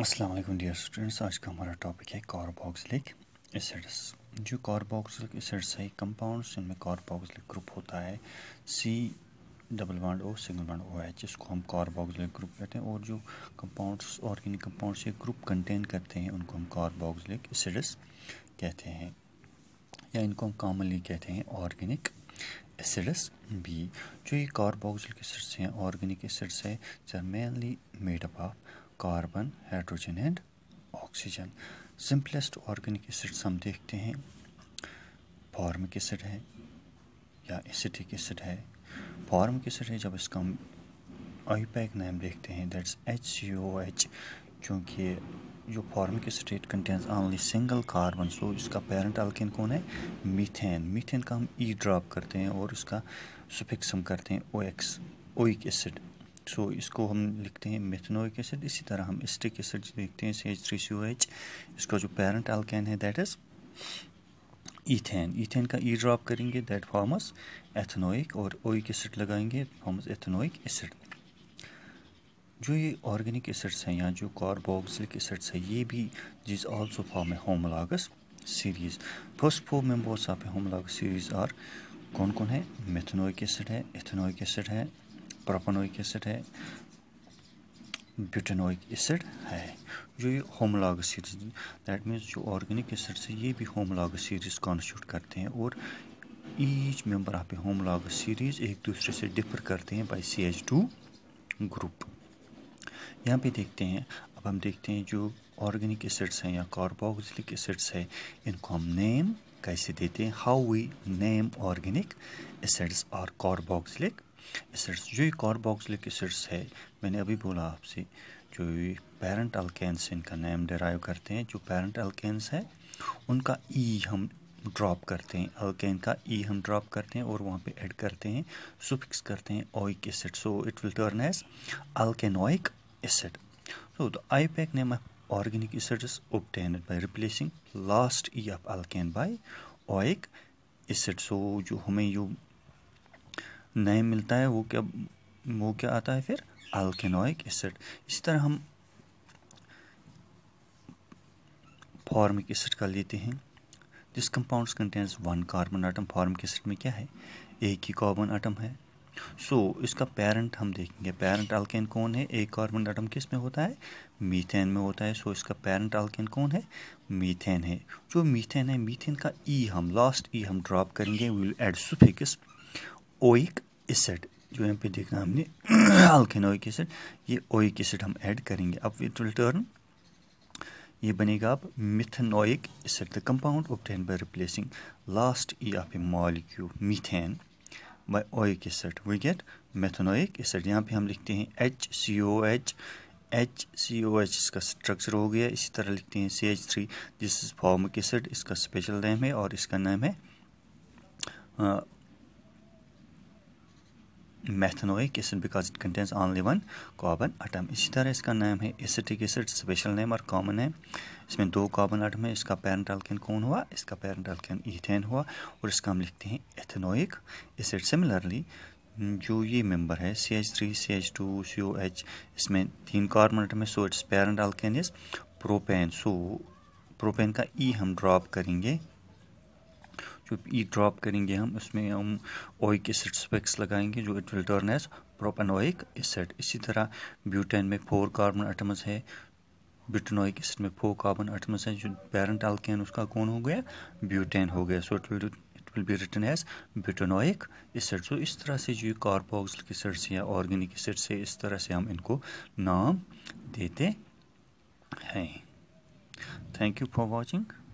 अस्सलाम वालेकुम dear students आज का हमारा टॉपिक है कार्बोक्सिलिक एसिड्स जो कार्बोक्सिलिक एसिड्स है कंपाउंड्स इनमें कार्बोक्सिलिक ग्रुप होता है C double bond O single bond O H इसको हम कार्बोक्सिलिक ग्रुप कहते हैं और जो कंपाउंड्स ऑर्गेनिक कंपाउंड्स ये ग्रुप कंटेन करते हैं उनको हम कार्बोक्सिलिक एसिड्स कहते हैं या इनको हम कॉमनली कहते हैं ऑर्गेनिक एसिड्स भी जो ये कार्बोक्सिलिक एसिड्स हैं ऑर्गेनिक एसिड्स है mainly made up of carbon hydrogen and oxygen simplest organic acids हम देखते हैं फॉर्मिक एसिड है या एसिटिक एसिड है फॉर्मिक एसिड है जब इसका हम आईपैक नाम देखते हैं that's H C O H क्योंकि जो formic acid it contains only single carbon so इसका पेरेंट अल्किन कौन है मीथेन मीथेन का हम ई e ड्रॉप करते हैं और उसका सुफिक्स हम करते हैं O X oic acid so so, इसको हम लिखते हैं मेथनोइक एसिड इसी तरह हम स्टिक एसिड लिखते हैं C H three C O H इसका जो पेरेंट अल्कैन है दैट इज़ इथेन ईथेन का ई e ड्रॉप करेंगे दैट फॉर्मस एथनोइक और ओइक एसिड लगाएंगे फॉर्मस एथनोइक एसिड जो ये ऑर्गेनिक एसिड्स हैं या जो कार्बोक्सिलिक एसिड्स है ये भी जिस also form a homologous series first four members of a homologous series are कौन कौन है मेथनोइक एसिड है एथनोइक एसिड है प्रोपानोइक एसिड है ब्यूटेनोइक एसिड है जो ये होमलाग सीरीज दैट मीन्स जो ऑर्गेनिक एसिड है ये भी होमलाग सीरीज कॉन्स्टिट्यूट करते हैं और each member of a homologous series एक दूसरे से डिफर करते हैं by C H two group यहाँ पे देखते हैं अब हम देखते हैं जो ऑर्गेनिक एसिड्स हैं या कार्बोक्सिलिक एसिड्स है इनको हम नेम कैसे देते हैं how we name organic acids और कार्बोक्सिलिक एसिड्स जो ये कार्बोक्सिलिक एसिड्स है मैंने अभी बोला आपसे जो पेरेंट अल्केन्स इनका नेम डराइव करते हैं जो पेरेंट अल्केन्स है उनका ई हम ड्रॉप करते हैं अल्केन का ई हम ड्रॉप करते हैं और वहाँ पे ऐड करते हैं सुफिक्स करते हैं oic acid so it will turn as alkanoic acid so the IUPAC name of organic acids obtained by replacing last E of alkane by oic acid. So जो हमें यू नए मिलता है वो क्या वो क्या आता है फिर अल्केनोइक एसिड इसी तरह हम फॉर्मिक एसिड का लेते हैं this compounds contains one carbon atom formic acid में क्या है एक ही कार्बन आटम है सो so, इसका पेरेंट हम देखेंगे पेरेंट अल्केन कौन है एक कार्बन आटम किस में होता है मीथेन में होता है सो so, इसका पेरेंट अल्केन कौन है मीथेन है जो मीथेन है मीथेन का ई e हम लास्ट ई e हम ड्रॉप करेंगे will add suffix oic acid जो यहाँ पे देखना हमने अल्केनोइक एसिड ये ओइक एसिड हम ऐड करेंगे अब इट विल टर्न ये बनेगा अब methanoic acid the compound obtain by replacing last E of a molecule methane by oic acid we gate methanoic acid यहाँ पे हम लिखते हैं H C O H H C O H इसका structure हो गया इसी तरह लिखते हैं C H three this is formic acid इसका स्पेशल नेम है और इसका नाम है uh, methanoic acid because it contains only one carbon atom इसी तरह इसका नाम है एसिटिक एसिड स्पेशल नेम और कॉमन है इसमें दो कॉबन आटम है इसका पेरेंट एल्केन कौन हुआ इसका पेरेंट एल्केन इथेन हुआ और इसका हम लिखते हैं एथेनोइक एसिड सिमिलरली जो ये मेंबर है C H three C H two C O H इसमें तीन कार्बन आटम है so its parent alkane is propane so propane का ई e हम ड्रॉप करेंगे जो ई e ड्रॉप करेंगे हम उसमें हम ओइक एसिड स्पेक्स लगाएंगे जो it will turn as propanoic acid इसी तरह ब्यूटेन में फोर कार्बन एटम्स है ब्यूटेनोइक एसिड में फोर कार्बन एटम्स है जो पेरेंट अल्केन उसका कौन हो गया ब्यूटेन हो गया so it will will be written as butanoic acid so इस तरह से जो कार्बोक्सिलिक एसिड्स या ऑर्गेनिक एसिड से इस तरह से हम इनको नाम देते हैं थैंक यू फॉर वॉचिंग